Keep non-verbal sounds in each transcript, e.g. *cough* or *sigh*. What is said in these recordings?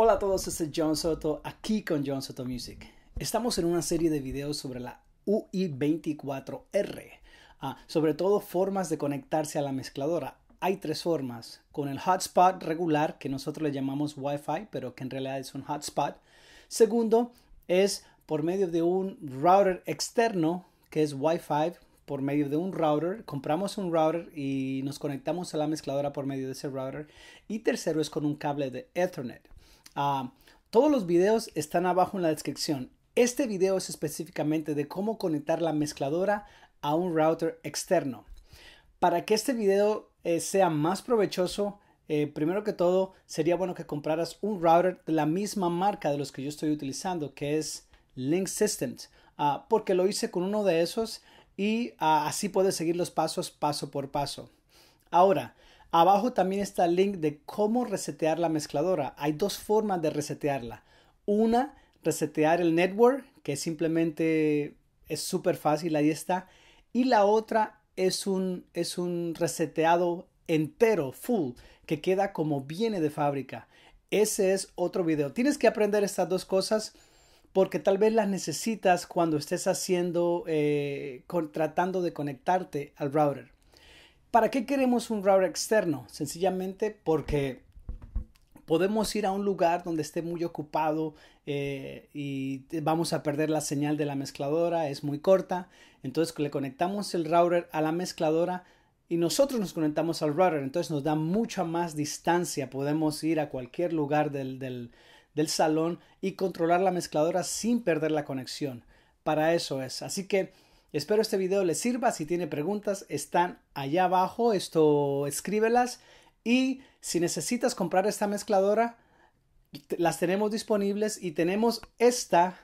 Hola a todos, este es John Soto aquí con John Soto Music. Estamos en una serie de videos sobre la UI24R, ah, sobre todo formas de conectarse a la mezcladora. Hay tres formas, con el hotspot regular, que nosotros le llamamos Wi-Fi, pero que en realidad es un hotspot. Segundo, es por medio de un router externo, que es Wi-Fi, por medio de un router, compramos un router y nos conectamos a la mezcladora por medio de ese router. Y tercero es con un cable de Ethernet. Ah, todos los videos están abajo en la descripción. Este video es específicamente de cómo conectar la mezcladora a un router externo. Para que este video eh, sea más provechoso, eh, primero que todo, sería bueno que compraras un router de la misma marca de los que yo estoy utilizando, que es Link Systems, ah, porque lo hice con uno de esos y ah, así puedes seguir los pasos paso por paso. Ahora, Abajo también está el link de cómo resetear la mezcladora. Hay dos formas de resetearla. Una, resetear el network, que simplemente es súper fácil, ahí está. Y la otra es un, es un reseteado entero, full, que queda como viene de fábrica. Ese es otro video. Tienes que aprender estas dos cosas porque tal vez las necesitas cuando estés haciendo, eh, tratando de conectarte al router. ¿Para qué queremos un router externo? Sencillamente porque podemos ir a un lugar donde esté muy ocupado eh, y vamos a perder la señal de la mezcladora, es muy corta. Entonces le conectamos el router a la mezcladora y nosotros nos conectamos al router. Entonces nos da mucha más distancia. Podemos ir a cualquier lugar del salón y controlar la mezcladora sin perder la conexión. Para eso es. Así que Espero este video les sirva. Si tiene preguntas, están allá abajo. Esto escríbelas. Y si necesitas comprar esta mezcladora, las tenemos disponibles y tenemos esta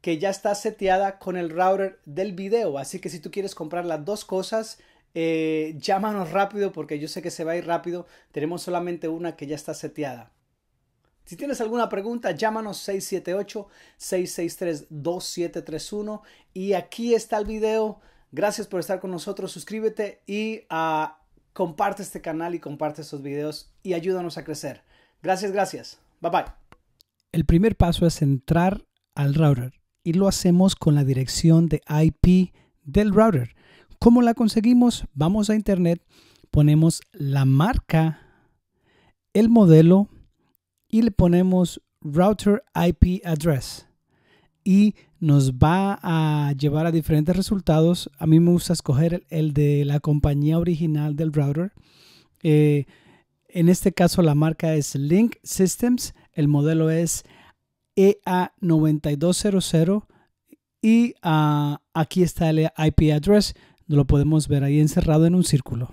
que ya está seteada con el router del video. Así que si tú quieres comprar las dos cosas, eh, llámanos rápido porque yo sé que se va a ir rápido. Tenemos solamente una que ya está seteada. Si tienes alguna pregunta, llámanos 678-663-2731. Y aquí está el video. Gracias por estar con nosotros. Suscríbete y ah, comparte este canal y comparte estos videos y ayúdanos a crecer. Gracias, gracias. Bye bye. El primer paso es entrar al router y lo hacemos con la dirección de IP del router. ¿Cómo la conseguimos? Vamos a internet, ponemos la marca, el modelo, y le ponemos router IP address y nos va a llevar a diferentes resultados. A mí me gusta escoger el, de la compañía original del router. Eh, en este caso la marca es Link Systems, el modelo es EA9200 y ah, aquí está el IP address, lo podemos ver ahí encerrado en un círculo.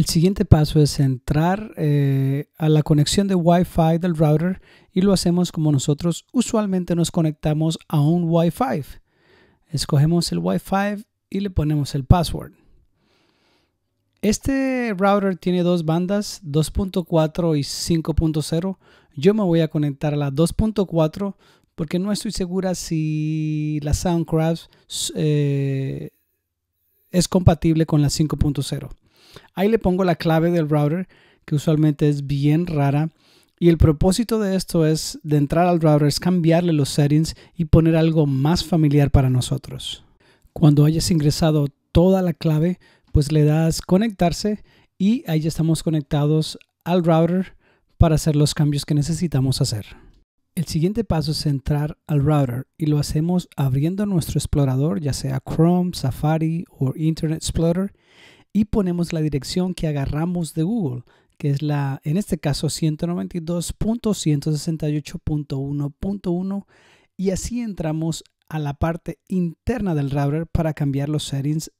El siguiente paso es entrar eh, a la conexión de Wi-Fi del router y lo hacemos como nosotros usualmente nos conectamos a un Wi-Fi. Escogemos el Wi-Fi y le ponemos el password. Este router tiene dos bandas, 2.4 y 5.0. Yo me voy a conectar a la 2.4 porque no estoy segura si la Soundcraft eh, es compatible con la 5.0. Ahí le pongo la clave del router, que usualmente es bien rara. Y el propósito de esto es, de entrar al router, es cambiarle los settings y poner algo más familiar para nosotros. Cuando hayas ingresado toda la clave, pues le das conectarse y ahí ya estamos conectados al router para hacer los cambios que necesitamos hacer. El siguiente paso es entrar al router y lo hacemos abriendo nuestro explorador, ya sea Chrome, Safari o Internet Explorer, y ponemos la dirección que agarramos de Google, que es la, en este caso, 192.168.1.1 y así entramos a la parte interna del router para cambiar los settings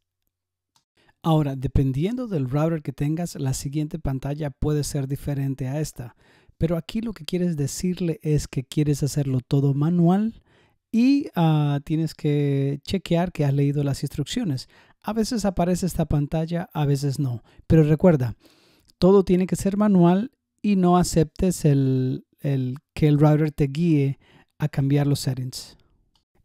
Ahora, dependiendo del router que tengas, la siguiente pantalla puede ser diferente a esta. Pero aquí lo que quieres decirle es que quieres hacerlo todo manual y ah, tienes que chequear que has leído las instrucciones. A veces aparece esta pantalla, a veces no. Pero recuerda, todo tiene que ser manual y no aceptes el, que el router te guíe a cambiar los settings.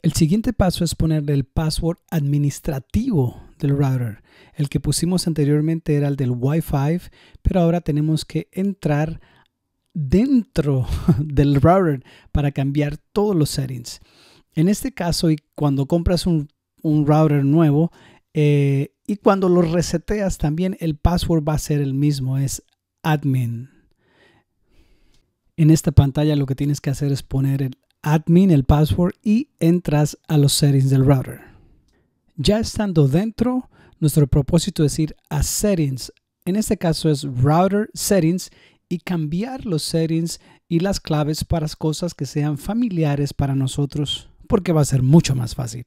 El siguiente paso es ponerle el password administrativo del router. El que pusimos anteriormente era el del Wi-Fi, pero ahora tenemos que entrar dentro *laughs* del router para cambiar todos los settings. En este caso, y cuando compras un router nuevo, eh, y cuando lo reseteas también el password va a ser el mismo, es admin. En esta pantalla lo que tienes que hacer es poner el admin, el password y entras a los settings del router. Ya estando dentro, nuestro propósito es ir a settings. En este caso es router settings y cambiar los settings y las claves para cosas que sean familiares para nosotros porque va a ser mucho más fácil.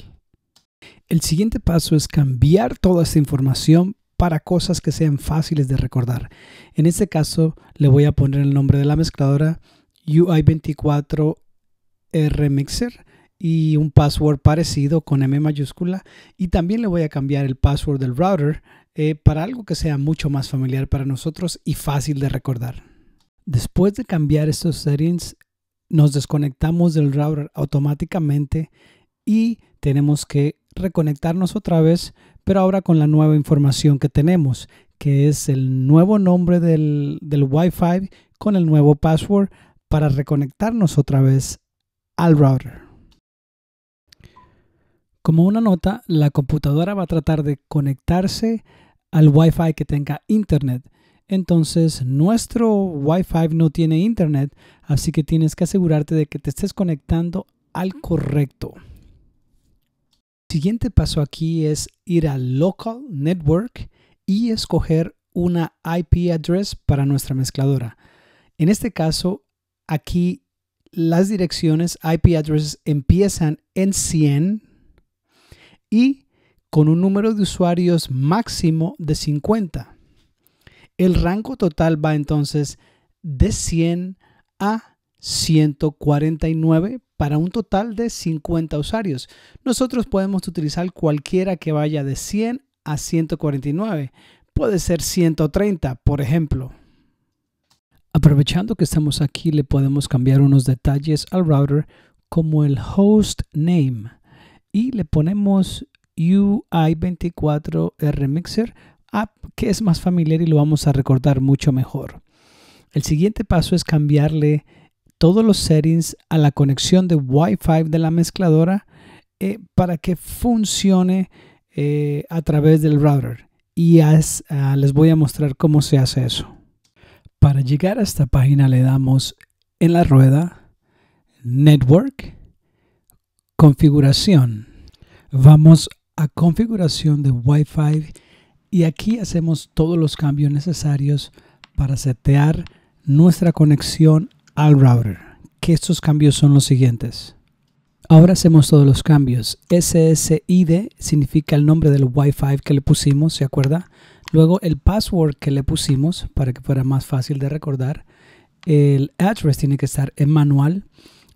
El siguiente paso es cambiar toda esta información para cosas que sean fáciles de recordar. En este caso, le voy a poner el nombre de la mezcladora UI24 RMixer y un password parecido con M mayúscula. Y también le voy a cambiar el password del router eh, para algo que sea mucho más familiar para nosotros y fácil de recordar. Después de cambiar estos settings, nos desconectamos del router automáticamente y tenemos que reconectarnos otra vez, pero ahora con la nueva información que tenemos, que es el nuevo nombre del, wifi Wi-Fi con el nuevo password para reconectarnos otra vez al router. Como una nota, la computadora va a tratar de conectarse al Wi-Fi que tenga internet. Entonces, nuestro Wi-Fi no tiene internet, así que tienes que asegurarte de que te estés conectando al correcto siguiente paso aquí es ir a Local Network y escoger una IP address para nuestra mezcladora. En este caso, aquí las direcciones IP addresses empiezan en 100 y con un número de usuarios máximo de 50. El rango total va entonces de 100 a 149 para un total de 50 usuarios. Nosotros podemos utilizar cualquiera que vaya de 100 a 149. Puede ser 130, por ejemplo. Aprovechando que estamos aquí, le podemos cambiar unos detalles al router como el host name y le ponemos ui 24 rmixer app que es más familiar y lo vamos a recordar mucho mejor. El siguiente paso es cambiarle todos los settings a la conexión de Wi-Fi de la mezcladora eh, para que funcione eh, a través del router. Y ah, les voy a mostrar cómo se hace eso. Para llegar a esta página le damos en la rueda Network, Configuración. Vamos a Configuración de Wi-Fi y aquí hacemos todos los cambios necesarios para setear nuestra conexión al router, que estos cambios son los siguientes. Ahora hacemos todos los cambios. SSID significa el nombre del Wi-Fi que le pusimos, ¿se acuerda? Luego el password que le pusimos para que fuera más fácil de recordar. El address tiene que estar en manual.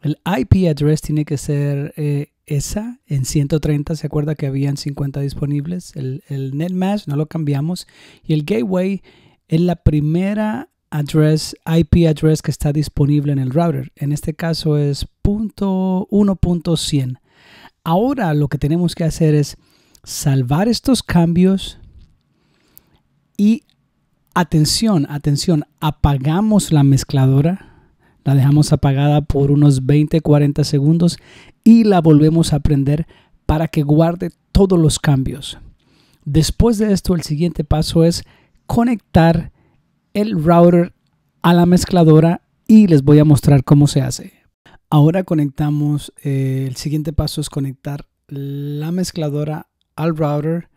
El IP address tiene que ser eh, esa en 130. ¿Se acuerda que habían 50 disponibles? El, el no lo cambiamos. Y el gateway es la primera address, IP address que está disponible en el router. En este caso es .1.100. Ahora lo que tenemos que hacer es salvar estos cambios y atención, atención, apagamos la mezcladora, la dejamos apagada por unos 20-40 segundos y la volvemos a prender para que guarde todos los cambios. Después de esto, el siguiente paso es conectar el router a la mezcladora y les voy a mostrar cómo se hace. Ahora conectamos, eh, el siguiente paso es conectar la mezcladora al router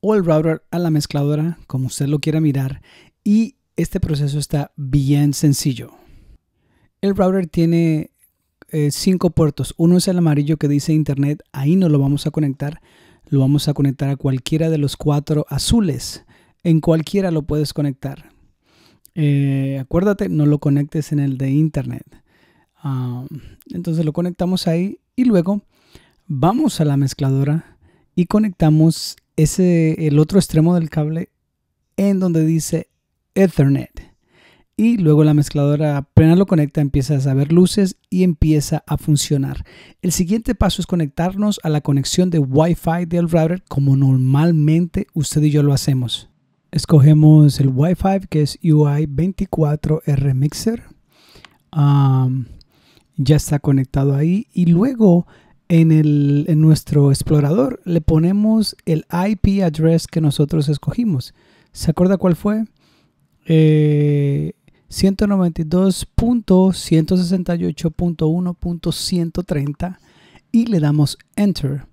o el router a la mezcladora, como usted lo quiera mirar, y este proceso está bien sencillo. El router tiene eh, cinco puertos. Uno es el amarillo que dice internet. Ahí no lo vamos a conectar. Lo vamos a conectar a cualquiera de los cuatro azules. En cualquiera lo puedes conectar. Eh, acuérdate, no lo conectes en el de internet. entonces lo conectamos ahí y luego vamos a la mezcladora y conectamos ese, el otro extremo del cable en donde dice Ethernet. Y luego la mezcladora apenas lo conecta, empiezas a ver luces y empieza a funcionar. El siguiente paso es conectarnos a la conexión de Wi-Fi del router como normalmente usted y yo lo hacemos. Escogemos el Wi-Fi que es UI 24R Mixer. ya está conectado ahí. Y luego en, el, nuestro explorador le ponemos el IP address que nosotros escogimos. ¿Se acuerda cuál fue? 192.168.1.130 eh, y le damos enter.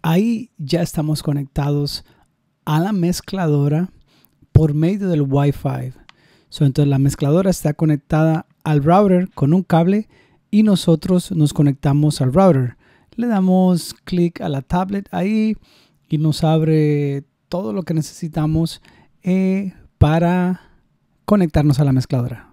Ahí ya estamos conectados a la mezcladora por medio del Wi-Fi. entonces la mezcladora está conectada al router con un cable y nosotros nos conectamos al router. Le damos clic a la tablet ahí y nos abre todo lo que necesitamos eh, para conectarnos a la mezcladora.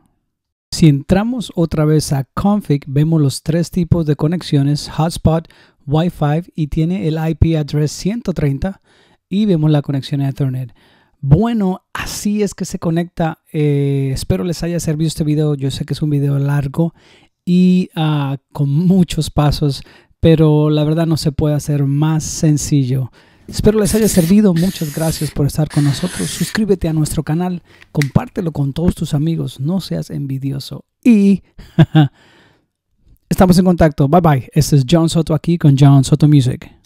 Si entramos otra vez a config, vemos los tres tipos de conexiones, hotspot, Wi-Fi y tiene el IP address 130 y vemos la conexión a Ethernet. Bueno, así es que se conecta. Eh, espero les haya servido este video. Yo sé que es un video largo y ah, con muchos pasos, pero la verdad no se puede hacer más sencillo. Espero les haya servido. Muchas gracias por estar con nosotros. Suscríbete a nuestro canal, compártelo con todos tus amigos. No seas envidioso. Y *laughs* estamos en contacto. Bye bye. Este es John Soto aquí con John Soto Music.